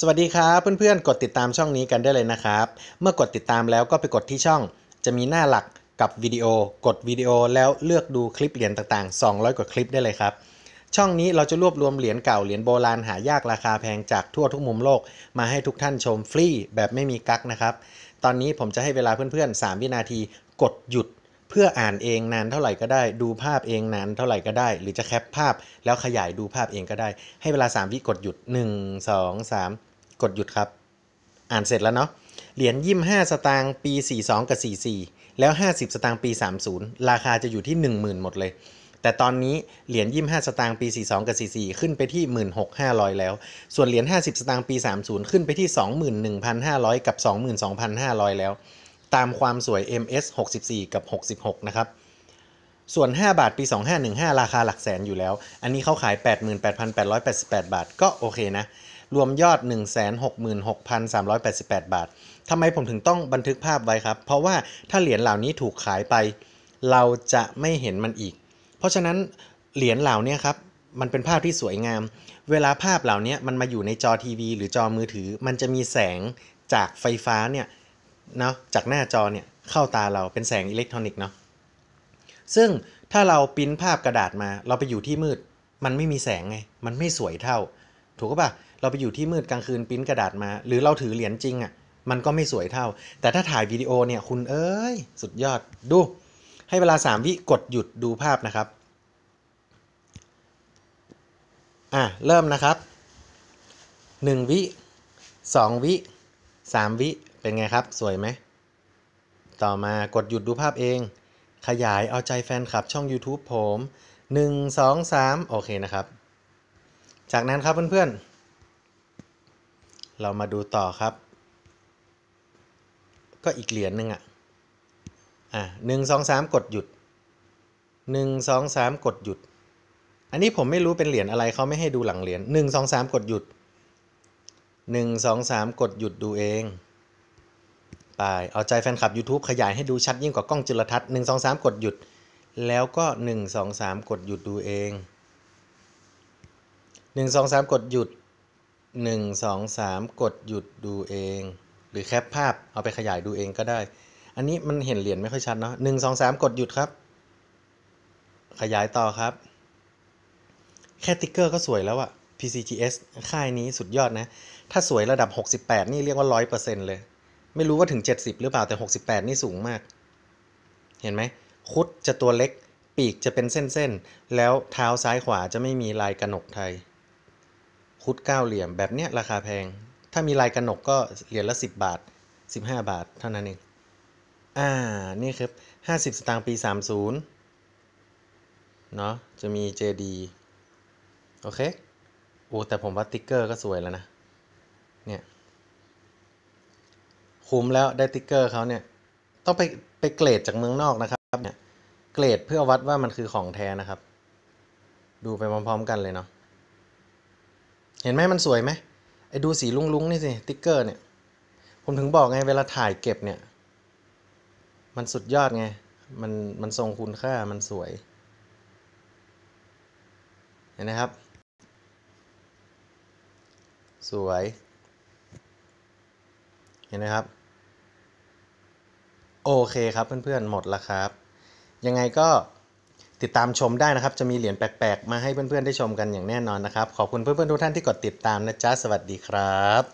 สวัสดีครับเพื่อนๆ กดติดตามช่องนี้กันได้เลยนะครับ เมื่อกดติดตามแล้วก็ไปกดที่ช่อง จะมีหน้าหลักกับวิดีโอกดวิดีโอแล้วเลือกดูคลิปเหรียญต่างๆ 200 กว่าคลิปได้เลยครับ ช่องนี้เราจะรวบรวมเหรียญเก่าเหรียญโบราณหายากราคาแพงจากทั่วทุกมุมโลกมาให้ทุกท่านชมฟรี แบบไม่มีกั๊กนะครับตอนนี้ผมจะให้เวลาเพื่อนๆ 3 วินาทีกดหยุดเพื่ออ่านเองนานเท่าไหร่ก็ได้ดูภาพเองนานเท่าไหร่ก็ได้ หรือจะแคปภาพแล้วขยายดูภาพเองก็ได้ ให้เวลา3วิกดหยุด 1 2 3 กดหยุดครับ อ่านเสร็จแล้วเนาะเหรียญยิ่ห้าสตางค์ปี42กับ44 แล้ว 50 สตางค์ปี 30 ราคาจะอยู่ที่ 10,000 หมดเลย แต่ตอนนี้ เหรียญยิ่ห้าสตางค์ปี42กับ44 ขึ้นไปที่ 16,500 แล้ว ส่วนเหรียญ50สตางค์ปี30ขึ้นไปที่ 21,500 กับ22,500แล้วตามความสวย MS 64 กับ 66 นะครับ ส่วน 5 บาทปี 2515 ราคาหลักแสนอยู่แล้ว อันนี้เขาขาย 88,888 บาทก็โอเคนะ รวมยอด 166,388 บาท ทำไมผมถึงต้องบันทึกภาพไว้ครับ เพราะว่าถ้าเหรียญเหล่านี้ถูกขายไป เราจะไม่เห็นมันอีก เพราะฉะนั้นเหรียญเหล่านี้ครับ มันเป็นภาพที่สวยงาม เวลาภาพเหล่านี้มันมาอยู่ในจอทีวีหรือจอมือถือ มันจะมีแสงจากไฟฟ้าเนี่ยเนาะจากหน้าจอเนี่ยเข้าตาเราเป็นแสงอิเล็กทรอนิกส์เนาะ ซึ่งถ้าเราพิมพ์ภาพกระดาษมา เราไปอยู่ที่มืดมันไม่มีแสงไง มันไม่สวยเท่า ถูกปะเราไปอยู่ที่มืดกลางคืนพิมพ์กระดาษมา หรือเราถือเหรียญจริงอะ่ะ มันก็ไม่สวยเท่า แต่ถ้าถ่ายวิดีโอเนี่ยคุณเอ้ย สุดยอดดู ให้เวลา 3 วิกดหยุดดูภาพนะครับ อ่ะเริ่มนะครับ1วิ2วิ3 วิเป็นไงครับ สวยไหมต่อมากดหยุดดูภาพเอง ขยายเอาใจแฟนคลับช่อง YouTube ผม 1 2 3 โอเคนะครับ จากนั้นครับเพื่อน ๆ เรามาดูต่อครับ ก็อีกเหรียญหนึ่งอ่ะอ่ะหนึ่งสองสามกดหยุดหนึ่งสอสามกดหยุด อันนี้ผมไม่รู้เป็นเหรียญอะไรเขาไม่ให้ดูหลังเหรียญหนึ่งสอสามกดหยุดหนึ่งสอสามกดหยุดดูเองไป เอาใจแฟนคลับ YouTube ขยายให้ดูชัดยิ่งกว่ากล้องจุลทรรศน์ 1 2 3 กดหยุด แล้วก็ 1 2 3 กดหยุดดูเอง 1 2 3 กดหยุด 1 2 3 กดหยุดดูเอง หรือแคปภาพเอาไปขยายดูเองก็ได้ อันนี้มันเห็นเหรียญไม่ค่อยชัดเนาะ1 2 3 กดหยุดครับ ขยายต่อครับ แค่ติ๊กเกอร์ก็สวยแล้วอะ PCGS ค่ายนี้สุดยอดนะ ถ้าสวยระดับ 68 นี่เรียกว่า 100%เลยไม่รู้ว่าถึง 70 หรือเปล่าแต่ 68 นี่สูงมาก เห็นไหม คุดจะตัวเล็กปีกจะเป็นเส้น ๆ แล้วเท้าซ้ายขวาจะไม่มีลายกระหนกไทย คุดก้าวเหลี่ยมแบบเนี้ยราคาแพง ถ้ามีลายกระหนกก็เหรียญละ10 บาท 15 บาท เท่านั้นเองอ่า นี่ครับ 50 สตางค์ปี 30 เนาะ จะมี JD โอเคโอ้แต่ผมว่าติ๊กเกอร์ก็สวยแล้วนะ เนี่ยคุ้มแล้วได้ติ๊กเกอร์เขาเนี่ย ต้องไปไปเกรดจากเมืองนอกนะครับเนี่ยเกรดเพื่อวัดว่ามันคือของแท้นะครับ ดูไปพร้อมๆกันเลยเนาะเห็นไหมมันสวยไหมไอ้ดูสีลุ้งๆนี่สิติ๊กเกอร์เนี่ย ผมถึงบอกไงเวลาถ่ายเก็บเนี่ย มันสุดยอดไง มันมันทรงคุณค่ามันสวย เห็นไหมครับ สวยเห็นไหมครับ โอเคครับเพื่อนๆ หมดแล้วครับ ยังไงก็ติดตามชมได้นะครับ จะมีเหรียญแปลกๆ มาให้เพื่อนๆ ได้ชมกันอย่างแน่นอนนะครับ ขอบคุณเพื่อนๆทุกท่านที่กดติดตามนะจ๊ะ สวัสดีครับ